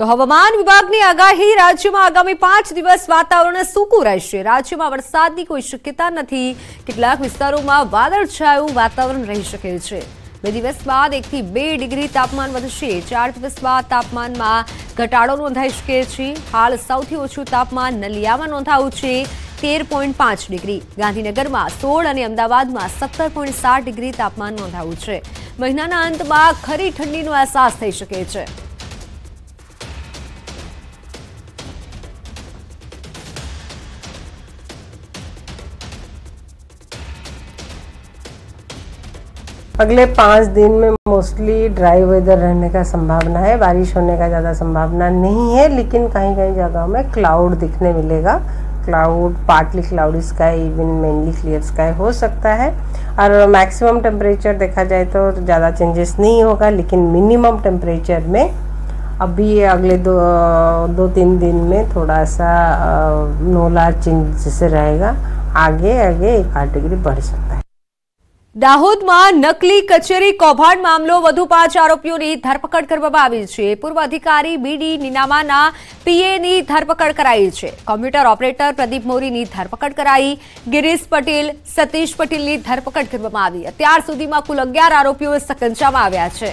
તો હવામાન વિભાગની આગાહી રાજ્યમાં આગામી પાંચ દિવસ વાતાવરણ સૂકું રહેશે રાજ્યમાં વરસાદની કોઈ શક્યતા નથી કેટલાક વિસ્તારોમાં વાદળછાયું વાતાવરણ રહી શકે છે બે દિવસ બાદ એકથી બે ડિગ્રી તાપમાન વધશે ચાર દિવસ બાદ તાપમાનમાં ઘટાડો નોંધાઈ શકે છે હાલ સૌથી ઓછું તાપમાન નલિયામાં નોંધાયું છે તેર પોઈન્ટ પાંચ ડિગ્રી ગાંધીનગરમાં સોળ અને અમદાવાદમાં સત્તર પોઈન્ટ સાત ડિગ્રી તાપમાન નોંધાયું છે મહિનાના અંતમાં ખરી ઠંડીનો અહેસાસ થઈ શકે છે अगले पाँच दिन में मोस्टली ड्राई वेदर रहने का संभावना है बारिश होने का ज़्यादा संभावना नहीं है लेकिन कहीं कहीं जगहों में क्लाउड दिखने मिलेगा cloud partly cloud sky even mainly clear sky हो सकता है और मैक्सिमम टेम्परेचर देखा जाए तो ज़्यादा चेंजेस नहीं होगा लेकिन मिनिमम टेम्परेचर में अभी अगले दो दो तीन दिन में थोड़ा सा नोला चेंज जैसे रहेगा आगे आगे एक आठ डिग्री बढ़ सकता है દાહોદમાં નકલી કચેરી કૌભાંડ મામલો વધુ પાંચ આરોપીઓની ધરપકડ કરવામાં આવી છે પૂર્વ અધિકારી બીડી નિનામાના પીએની ધરપકડ કરાઈ છે કોમ્પ્યુટર ઓપરેટર પ્રદીપ મોરીની ધરપકડ કરાઈ ગિરીશ પટેલ સતીશ પટેલની ધરપકડ કરવામાં આવી અત્યાર સુધીમાં કુલ અગિયાર આરોપીઓ સકંજામાં આવ્યા છે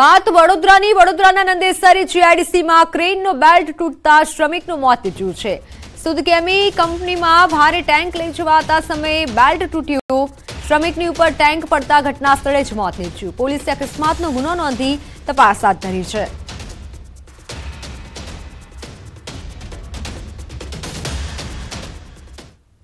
વાત વડોદરાની વડોદરાના નંદેસરી જીઆઈડીસીમાં ક્રેનનો બેલ્ટ તૂટતા શ્રમિકનું મોત નીપજ્યું છે સુદકેમી કંપનીમાં ભારે ટેન્ક લઈ જવાતા સમયે બેલ્ટ તૂટ્યો શ્રમિકની ઉપર ટેન્ક પડતા ઘટના સ્થળે જ મોત નીપજ્યું પોલીસે અકસ્માતનો ગુનો નોંધી તપાસ હાથ ધરી છે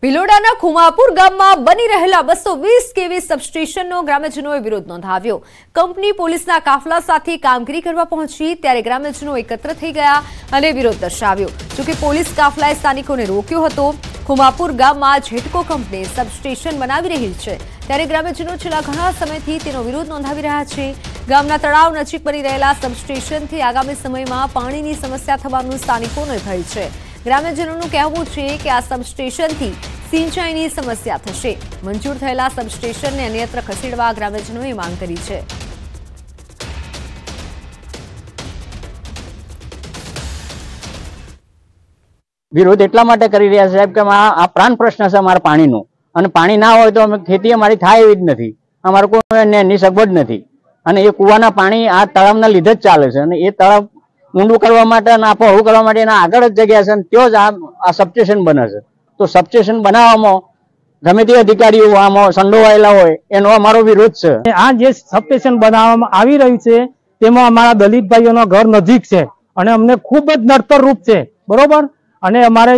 ભિલોડાના ખુમાપુર ગામમાં બની રહેલા બસો વીસ કેવી સબસ્ટેશનનો ગ્રામ્યજનોએ વિરોધ નોંધાવ્યો કંપની પોલીસના કાફલા સાથે કામગીરી કરવા પહોંચી ત્યારે ગ્રામ્યજનો એકત્ર થઈ ગયા અને વિરોધ દર્શાવ્યો જોકે પોલીસ કાફલાએ સ્થાનિકોને રોક્યો હતો ખુમાપુર ગામમાં ઝેટકો કંપની સબસ્ટેશન બનાવી રહી છે ત્યારે ગ્રામ્યજનો છેલ્લા ઘણા સમયથી તેનો વિરોધ નોંધાવી રહ્યા છે ગામના તળાવ નજીક બની રહેલા સબસ્ટેશનથી આગામી સમયમાં પાણીની સમસ્યા થવાનું સ્થાનિકોને ભય છે ગ્રામ્યજનોનું કહેવું છે કે આ સબસ્ટેશનથી સિંચાઈની સમસ્યા થશે મંજૂર થયેલા સબસ્ટેશનને અન્યત્ર ખસેડવા ગ્રામ્યજનોએ માંગ કરી છે વિરોધ એટલા માટે કરી રહ્યા સાહેબ કે આ પ્રાણ પ્રશ્ન છે અમારા પાણીનો અને પાણી ના હોય તો અમે ખેતી અમારી થાય એવી જ નથી અમારે કોઈ એની સગવડ નથી અને એ કૂવાના પાણી આ તળાવના લીધે જ ચાલે છે અને એ તળાવ ઊંડું કરવા માટે અને આ કરવા માટે એના આગળ જ જગ્યા છે અને જ આ સબસ્ટેશન બને છે તો સબસ્ટેશન બનાવવામાં ગમે તે અધિકારીઓ આમાં સંડોવાયેલા હોય એનો અમારો વિરોધ છે આ જે સબસ્ટેશન બનાવવામાં આવી રહ્યું છે તેમાં અમારા દલિતભાઈઓનો ઘર નજીક છે અને અમને ખૂબ જ નડતર રૂપ છે બરોબર અને અમારે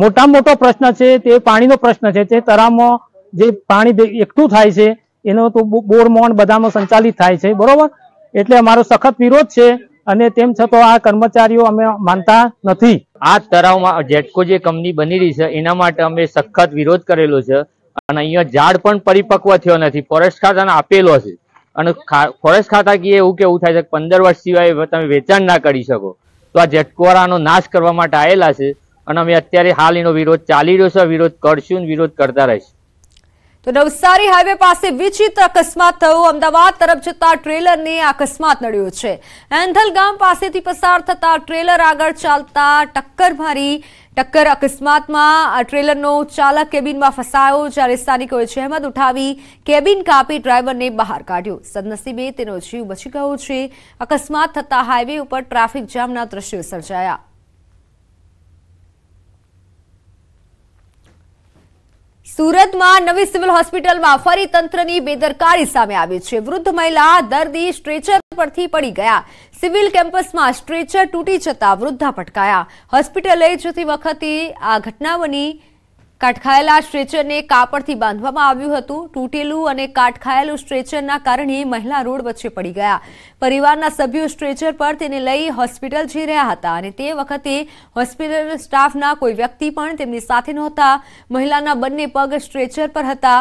મોટા મોટો પ્રશ્ન છે તે પાણીનો પ્રશ્ન છે તે તરામાં જે પાણી એકઠું થાય છે એનો તો બોરમોણ બધામાં સંચાલિત થાય છે બરોબર એટલે અમારો સખત વિરોધ છે અને તેમ છતાં આ કર્મચારીઓ અમે માનતા નથી આ તળાવમાં જેટકો જે કંપની બની રહી છે એના માટે અમે સખત વિરોધ કરેલો છે અને અહીંયા ઝાડ પણ પરિપક્વ થયો નથી ફોરેસ્ટ ખાતાને આપેલો છે અને ફોરેસ્ટ ખાતા કીએ એવું કેવું થાય છે પંદર વર્ષ સિવાય તમે વેચાણ ના કરી શકો તો આ જેટકોરાનો નાશ કરવા માટે આવેલા છે અને અમે અત્યારે હાલ એનો વિરોધ ચાલી રહ્યો છે વિરોધ કરશું વિરોધ કરતા રહીશું તો નવસારી હાઈવે પાસે વિચિત્ર અકસ્માત થયો અમદાવાદ તરફ જતા ટ્રેલરને અકસ્માત નડ્યો છે એન્ધલ ગામ પાસેથી પસાર થતા ટ્રેલર આગળ ચાલતા ટક્કર મારી ટક્કર અકસ્માતમાં ટ્રેલરનો ચાલક કેબિનમાં ફસાયો જ્યારે સ્થાનિકોએ જહેમત ઉઠાવી કેબિન કાપી ડ્રાઈવરને બહાર કાઢ્યો સદનસીબે તેનો જીવ બચી ગયો છે અકસ્માત થતા હાઈવે ઉપર ટ્રાફિક જામના દ્રશ્યો સર્જાયા સુરતમાં નવી સિવિલ હોસ્પિટલમાં ફરી તંત્રની બેદરકારી સામે આવી છે વૃદ્ધ મહિલા દર્દી સ્ટ્રેચર પરથી પડી ગયા સિવિલ કેમ્પસમાં સ્ટ્રેચર તૂટી જતા વૃદ્ધા પટકાયા હોસ્પિટલે જતી વખતે આ ઘટનાઓની કાટખાયેલા સ્ટ્રેચરને કાપડથી બાંધવામાં આવ્યું હતું તૂટેલું અને કાટખાયેલું સ્ટ્રેચરના કારણે મહિલા રોડ વચ્ચે પડી ગયા પરિવારના સભ્યો સ્ટ્રેચર પર તેને લઈ હોસ્પિટલ જઈ રહ્યા હતા અને તે વખતે હોસ્પિટલ સ્ટાફના કોઈ વ્યક્તિ પણ તેમની સાથે નહોતા મહિલાના બંને પગ સ્ટ્રેચર પર હતા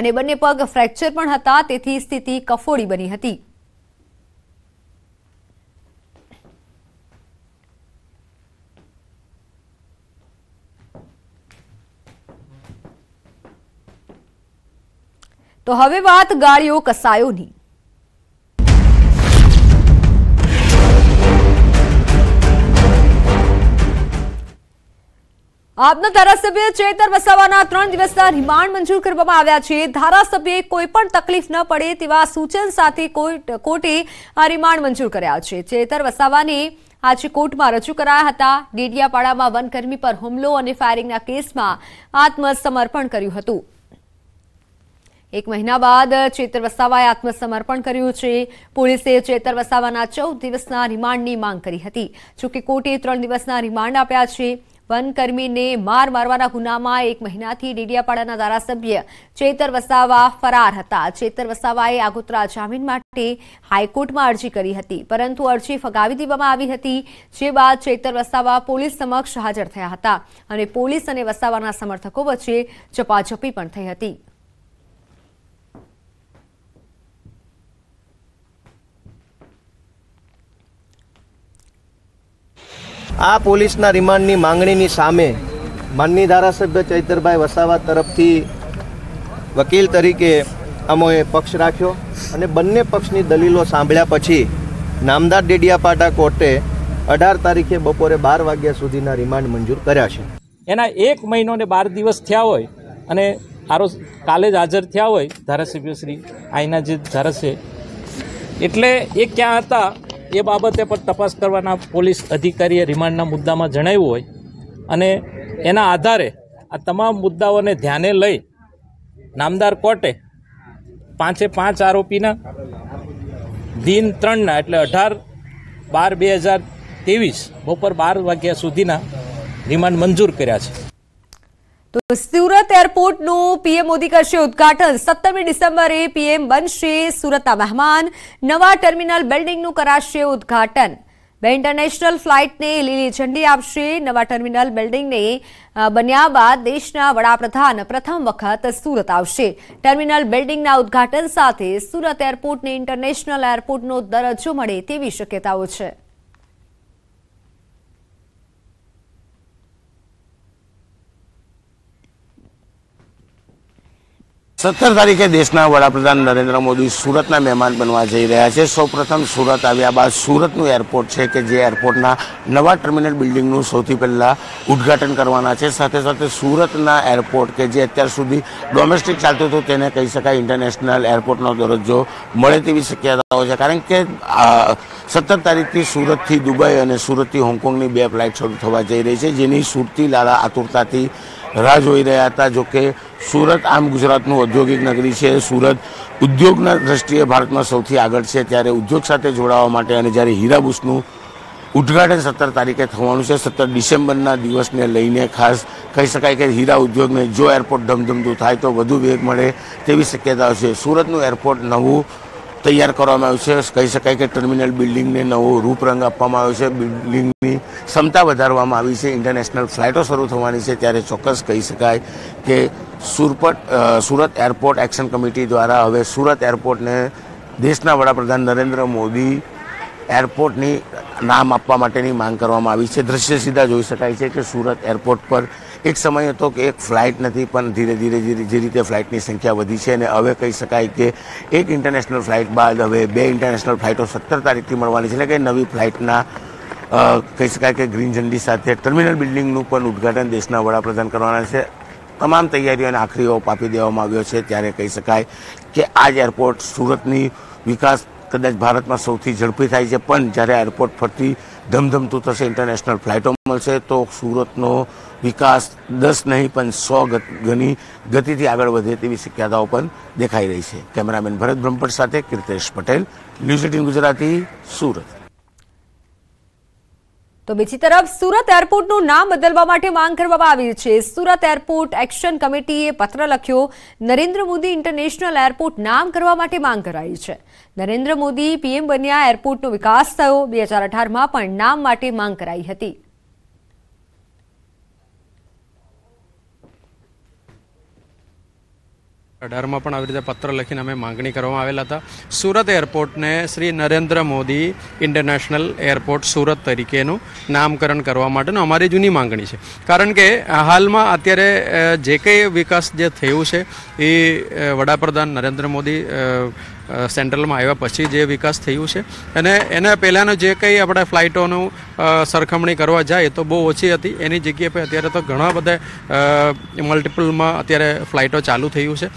અને બંને પગ ફ્રેક્ચર પણ હતા તેથી સ્થિતિ કફોડી બની હતી તો હવે વાત ગાળીઓ કસાયોની આપના ધારાસભ્ય ચેતર વસાવાના ત્રણ દિવસના રિમાન્ડ મંજૂર કરવામાં આવ્યા છે ધારાસભ્યે કોઈ પણ તકલીફ ન પડે તેવા સૂચન સાથે કોર્ટે આ રિમાન્ડ મંજૂર કર્યા છે ચેતર વસાવાને આજે કોર્ટમાં રજૂ કરાયા હતા ડેડિયાપાડામાં વનકર્મી પર હુમલો અને ફાયરિંગના કેસમાં આત્મસમર્પણ કર્યું હતું એક મહિના બાદ ચેતર વસાવાએ આત્મસમર્પણ કર્યું છે પોલીસે ચેતર વસાવાના ચૌદ દિવસના રિમાન્ડની માંગ કરી હતી જોકે કોર્ટે ત્રણ દિવસના રિમાન્ડ આપ્યા છે વનકર્મીને માર મારવાના ગુનામાં એક મહિનાથી ડેડિયાપાડાના ધારાસભ્ય ચેતર વસાવા ફરાર હતા ચેતર વસાવાએ આગોતરા જામીન માટે હાઈકોર્ટમાં અરજી કરી હતી પરંતુ અરજી ફગાવી દેવામાં આવી હતી જે બાદ ચેતર વસાવા પોલીસ સમક્ષ હાજર થયા હતા અને પોલીસ અને વસાવાના સમર્થકો વચ્ચે ઝપાઝપી પણ થઈ હતી આ પોલીસના રિમાન્ડની માંગણીની સામે માનની ધારાસભ્ય ચૈતરભાઈ વસાવા તરફથી વકીલ તરીકે અમોએ પક્ષ રાખ્યો અને બંને પક્ષની દલીલો સાંભળ્યા પછી નામદાર ડેડિયાપાટા કોર્ટે અઢાર તારીખે બપોરે બાર વાગ્યા સુધીના રિમાન્ડ મંજૂર કર્યા છે એના એક મહિનો ને બાર દિવસ થયા હોય અને આરો કાલે જ હાજર થયા હોય ધારાસભ્યશ્રી આઈના જે ધારાસભ્ય એટલે એ ક્યાં હતા એ બાબતે પણ તપાસ કરવાના પોલીસ અધિકારીએ રિમાન્ડના મુદ્દામાં જણાવ્યું હોય અને એના આધારે આ તમામ મુદ્દાઓને ધ્યાને લઈ નામદાર કોર્ટે પાંચે પાંચ આરોપીના દિન ત્રણના એટલે અઢાર બાર બે હજાર ત્રેવીસ બપોર બાર વાગ્યા સુધીના રિમાન્ડ મંજૂર કર્યા છે તો સુરત એરપોર્ટનું પીએમ મોદી કરશે ઉદઘાટન સત્તરમી ડિસેમ્બરે પીએમ બનશે સુરતના મહેમાન નવા ટર્મિનલ બિલ્ડિંગનું કરાશે ઉદઘાટન બે ઇન્ટરનેશનલ ફ્લાઇટને લીલી ઝંડી આપશે નવા ટર્મિનલ બિલ્ડિંગને બન્યા બાદ દેશના વડાપ્રધાન પ્રથમ વખત સુરત આવશે ટર્મિનલ બિલ્ડિંગના ઉદઘાટન સાથે સુરત એરપોર્ટને ઇન્ટરનેશનલ એરપોર્ટનો દરજ્જો મળે તેવી શક્યતાઓ છે સત્તર તારીખે દેશના વડાપ્રધાન નરેન્દ્ર મોદી સુરતના મહેમાન બનવા જઈ રહ્યા છે સૌપ્રથમ સુરત આવ્યા બાદ સુરતનું એરપોર્ટ છે કે જે એરપોર્ટના નવા ટર્મિનલ બિલ્ડિંગનું સૌથી પહેલાં ઉદ્ઘાટન કરવાના છે સાથે સાથે સુરતના એરપોર્ટ કે જે અત્યાર સુધી ડોમેસ્ટિક ચાલતું હતું તેને કહી શકાય ઇન્ટરનેશનલ એરપોર્ટનો દરજ્જો મળે તેવી શક્યતાઓ છે કારણ કે સત્તર તારીખથી સુરતથી દુબઈ અને સુરતથી હોંગકોંગની બે ફ્લાઇટ શરૂ થવા જઈ રહી છે જેની સુરતી લાલા આતુરતાથી રાહ જોઈ રહ્યા હતા જોકે સુરત આમ ગુજરાતનું ઔદ્યોગિક નગરી છે સુરત ઉદ્યોગના દ્રષ્ટિએ ભારતમાં સૌથી આગળ છે ત્યારે ઉદ્યોગ સાથે જોડાવા માટે અને જ્યારે હીરાબુસનું ઉદ્ઘાટન સત્તર તારીખે થવાનું છે સત્તર ડિસેમ્બરના દિવસને લઈને ખાસ કહી શકાય કે હીરા ઉદ્યોગને જો એરપોર્ટ ધમધમતું થાય તો વધુ વેગ મળે તેવી શક્યતાઓ છે સુરતનું એરપોર્ટ નવું તૈયાર કરવામાં આવ્યું છે કહી શકાય કે ટર્મિનલ બિલ્ડિંગને નવો રૂપરંગ આપવામાં આવ્યો છે બિલ્ડિંગની ક્ષમતા વધારવામાં આવી છે ઇન્ટરનેશનલ ફ્લાઇટો શરૂ થવાની છે ત્યારે ચોક્કસ કહી શકાય કે સુરપટ સુરત એરપોર્ટ એક્શન કમિટી દ્વારા હવે સુરત એરપોર્ટને દેશના વડાપ્રધાન નરેન્દ્ર મોદી એરપોર્ટની નામ આપવા માટેની માંગ કરવામાં આવી છે દ્રશ્ય સીધા જોઈ શકાય છે કે સુરત એરપોર્ટ પર એક સમય હતો કે એક ફ્લાઇટ નથી પણ ધીરે ધીરે ધીરે જે રીતે ફ્લાઇટની સંખ્યા વધી છે અને હવે કહી શકાય કે એક ઇન્ટરનેશનલ ફ્લાઇટ બાદ હવે બે ઇન્ટરનેશનલ ફ્લાઇટો સત્તર તારીખથી મળવાની છે એટલે કે નવી ફ્લાઇટના કહી શકાય કે ગ્રીન ઝંડી સાથે ટર્મિનલ બિલ્ડિંગનું પણ ઉદ્ઘાટન દેશના વડાપ્રધાન કરવાના છે તમામ તૈયારીઓને આખરીઓ ઓપ આપી દેવામાં આવ્યો છે ત્યારે કહી શકાય કે આ જ એરપોર્ટ સુરતની વિકાસ કદાચ ભારતમાં સૌથી ઝડપી થાય છે પણ જ્યારે એરપોર્ટ ફરતી ધમધમતું થશે ઇન્ટરનેશનલ ફ્લાઇટો મળશે તો સુરતનો વિકાસ દસ નહીં પણ સો ગણી ગતિથી આગળ વધે તેવી શક્યતાઓ પણ દેખાઈ રહી છે કેમેરામેન ભરત બ્રહ્મપટ સાથે કીર્તેશ પટેલ ન્યૂઝ એટીન ગુજરાતી સુરત તો બીજી તરફ સુરત એરપોર્ટનું નામ બદલવા માટે માંગ કરવામાં આવી છે સુરત એરપોર્ટ એક્શન કમિટીએ પત્ર લખ્યો નરેન્દ્ર મોદી ઇન્ટરનેશનલ એરપોર્ટ નામ કરવા માટે માંગ કરાઈ છે નરેન્દ્ર મોદી પીએમ બન્યા એરપોર્ટનો વિકાસ થયો બે હજાર અઢારમાં પણ નામ માટે માંગ કરાઈ હતી અઢારમાં પણ આવી રીતે પત્ર લખીને અમે માગણી કરવામાં આવેલા હતા સુરત એરપોર્ટને શ્રી નરેન્દ્ર મોદી ઇન્ટરનેશનલ એરપોર્ટ સુરત તરીકેનું નામકરણ કરવા માટેનું અમારી જૂની માગણી છે કારણ કે હાલમાં અત્યારે જે કંઈ વિકાસ જે થયું છે એ વડાપ્રધાન નરેન્દ્ર મોદી સેન્ટ્રલમાં આવ્યા પછી જે વિકાસ થયું છે અને એના પહેલાંનું જે કંઈ આપણે ફ્લાઇટોનું સરખામણી કરવા જાય તો બહુ ઓછી હતી એની જગ્યાએ અત્યારે તો ઘણા બધા મલ્ટિપલમાં અત્યારે ફ્લાઇટો ચાલુ થયું છે